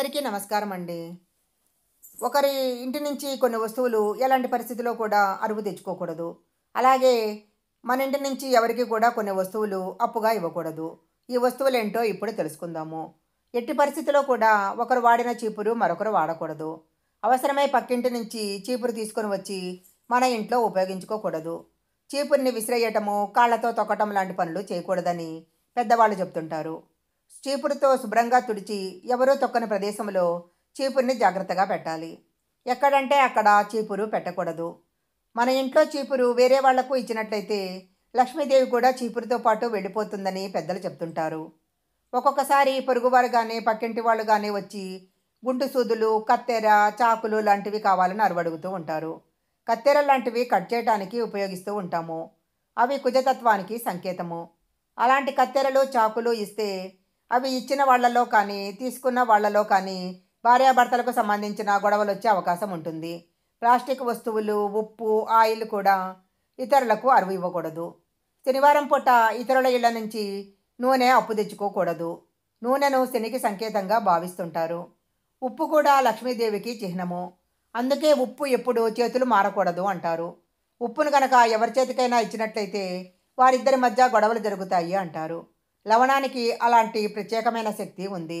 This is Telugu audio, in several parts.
అందరికీ నమస్కారం అండి ఒకరి ఇంటి నుంచి కొన్ని వస్తువులు ఎలాంటి పరిస్థితిలో కూడా అరువు తెచ్చుకోకూడదు అలాగే మన ఇంటి నుంచి ఎవరికి కూడా కొన్ని వస్తువులు అప్పుగా ఇవ్వకూడదు ఈ వస్తువులు ఏంటో ఇప్పుడు తెలుసుకుందాము ఎట్టి పరిస్థితిలో కూడా ఒకరు వాడిన చీపురు మరొకరు వాడకూడదు అవసరమై పక్కింటి నుంచి చీపురు తీసుకొని వచ్చి మన ఇంట్లో ఉపయోగించుకోకూడదు చీపురిని విసిరేయటము కాళ్లతో తొక్కటం లాంటి పనులు చేయకూడదని పెద్దవాళ్ళు చెప్తుంటారు చీపురుతో శుభ్రంగా తుడిచి ఎవరో తొక్కని ప్రదేశంలో చీపురుని జాగ్రత్తగా పెట్టాలి ఎక్కడంటే అక్కడ చీపురు పెట్టకూడదు మన ఇంట్లో చీపురు వేరే వాళ్లకు ఇచ్చినట్లయితే లక్ష్మీదేవి కూడా చీపురుతో పాటు వెళ్ళిపోతుందని పెద్దలు చెప్తుంటారు ఒక్కొక్కసారి పొరుగువారు కానీ పక్కింటి వాళ్ళు కానీ వచ్చి గుంటు సూదులు కత్తెర చాకులు లాంటివి కావాలని అరువడుగుతూ ఉంటారు కత్తెర లాంటివి కట్ చేయడానికి ఉపయోగిస్తూ ఉంటాము అవి కుజతత్వానికి సంకేతము అలాంటి కత్తెరలు చాకులు ఇస్తే అవి ఇచ్చిన వాళ్లలో కానీ తీసుకున్న వాళ్లలో కానీ భార్యాభర్తలకు సంబంధించిన గొడవలు వచ్చే అవకాశం ఉంటుంది ప్లాస్టిక్ వస్తువులు ఉప్పు ఆయిల్ కూడా ఇతరులకు అరువు ఇవ్వకూడదు శనివారం పూట ఇతరుల ఇళ్ల నుంచి నూనె అప్పు తెచ్చుకోకూడదు నూనెను శనికి సంకేతంగా భావిస్తుంటారు ఉప్పు కూడా లక్ష్మీదేవికి చిహ్నము అందుకే ఉప్పు ఎప్పుడు చేతులు మారకూడదు అంటారు ఉప్పును కనుక ఎవరి చేతికైనా ఇచ్చినట్లయితే వారిద్దరి మధ్య గొడవలు జరుగుతాయి అంటారు లవణానికి అలాంటి ప్రత్యేకమైన శక్తి ఉంది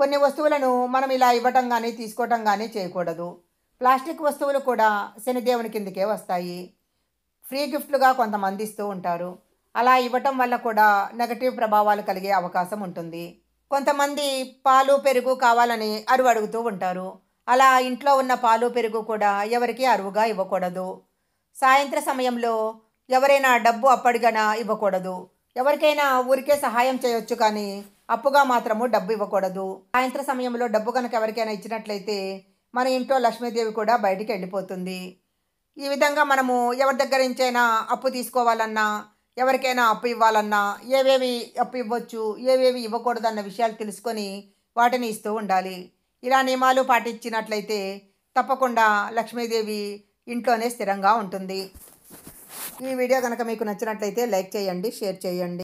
కొన్ని వస్తువులను మనం ఇలా ఇవ్వటం కానీ తీసుకోవటం కానీ చేయకూడదు ప్లాస్టిక్ వస్తువులు కూడా శనిదేవుని కిందకే వస్తాయి ఫ్రీ గిఫ్ట్లుగా కొంతమంది ఇస్తూ ఉంటారు అలా ఇవ్వటం వల్ల కూడా నెగటివ్ ప్రభావాలు కలిగే అవకాశం ఉంటుంది కొంతమంది పాలు పెరుగు కావాలని అరువు అడుగుతూ ఉంటారు అలా ఇంట్లో ఉన్న పాలు పెరుగు కూడా ఎవరికి అరువుగా ఇవ్వకూడదు సాయంత్ర సమయంలో ఎవరైనా డబ్బు అప్పడిగనా ఇవ్వకూడదు ఎవరికైనా ఊరికే సహాయం చేయొచ్చు కానీ అప్పుగా మాత్రము డబ్బు ఇవ్వకూడదు సాయంత్రం సమయంలో డబ్బు కనుక ఎవరికైనా ఇచ్చినట్లయితే మన ఇంట్లో లక్ష్మీదేవి కూడా బయటికి వెళ్ళిపోతుంది ఈ విధంగా మనము ఎవరి దగ్గర నుంచైనా అప్పు తీసుకోవాలన్నా ఎవరికైనా అప్పు ఇవ్వాలన్నా ఏవేవి అప్పు ఇవ్వచ్చు ఏవేవి ఇవ్వకూడదు అన్న విషయాలు తెలుసుకొని వాటిని ఇస్తూ ఉండాలి ఇలా నియమాలు పాటించినట్లయితే తప్పకుండా లక్ష్మీదేవి ఇంట్లోనే స్థిరంగా ఉంటుంది ఈ వీడియో కనుక మీకు నచ్చినట్లయితే లైక్ చేయండి షేర్ చేయండి